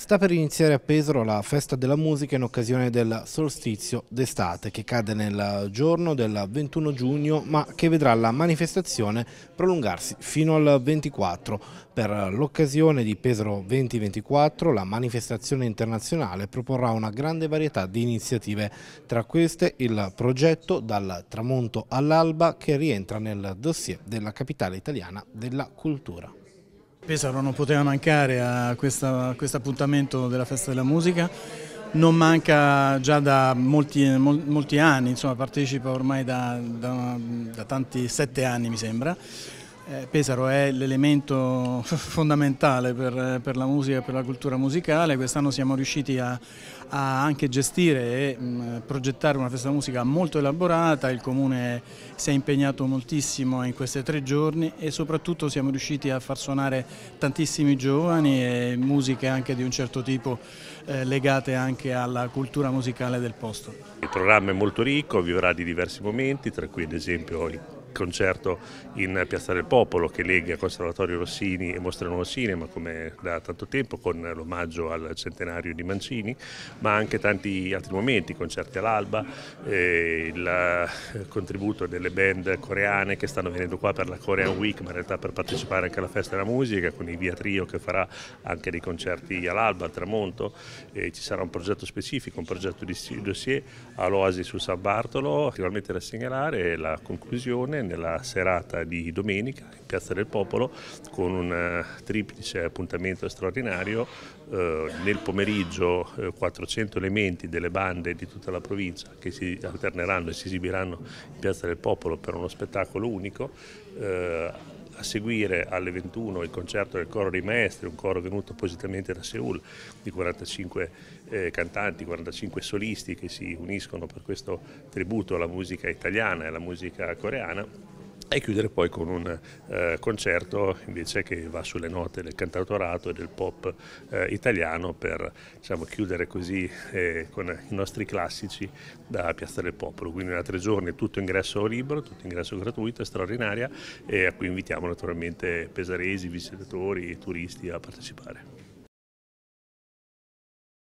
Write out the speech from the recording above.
Sta per iniziare a Pesaro la festa della musica in occasione del solstizio d'estate che cade nel giorno del 21 giugno ma che vedrà la manifestazione prolungarsi fino al 24. Per l'occasione di Pesaro 2024 la manifestazione internazionale proporrà una grande varietà di iniziative, tra queste il progetto Dal tramonto all'alba che rientra nel dossier della capitale italiana della cultura. Pesaro non poteva mancare a questo quest appuntamento della Festa della Musica, non manca già da molti, mol, molti anni, insomma, partecipa ormai da, da, da tanti sette anni mi sembra. Eh, Pesaro è l'elemento fondamentale per, per, la musica e per la cultura musicale, quest'anno siamo riusciti a, a, anche gestire e mh, progettare una festa musica molto elaborata, il comune si è impegnato moltissimo in questi tre giorni e soprattutto siamo riusciti a far suonare tantissimi giovani e musiche anche di un certo tipo eh, legate anche alla cultura musicale del posto. Il programma è molto ricco, vivrà di diversi momenti, tra cui ad esempio concerto in Piazza del Popolo che lega Conservatorio Rossini e Mostra Nuovo Cinema come da tanto tempo con l'omaggio al centenario di Mancini, ma anche tanti altri momenti, concerti all'alba, eh, il contributo delle band coreane che stanno venendo qua per la Korean Week, ma in realtà per partecipare anche alla Festa della Musica con il Via Trio che farà anche dei concerti all'alba, al tramonto, eh, ci sarà un progetto specifico, un progetto di dossier all'Oasi su San Bartolo, attualmente da segnalare la conclusione nella serata di domenica in Piazza del Popolo con un eh, triplice appuntamento straordinario. Eh, nel pomeriggio eh, 400 elementi delle bande di tutta la provincia che si alterneranno e si esibiranno in Piazza del Popolo per uno spettacolo unico. Eh, a seguire alle 21 il concerto del coro dei maestri, un coro venuto appositamente da Seul, di 45 eh, cantanti, 45 solisti che si uniscono per questo tributo alla musica italiana e alla musica coreana e chiudere poi con un eh, concerto invece che va sulle note del cantautorato e del pop eh, italiano per diciamo, chiudere così eh, con i nostri classici da Piazza del Popolo. Quindi da tre giorni tutto ingresso libero, tutto ingresso gratuito, straordinaria e a cui invitiamo naturalmente pesaresi, visitatori e turisti a partecipare.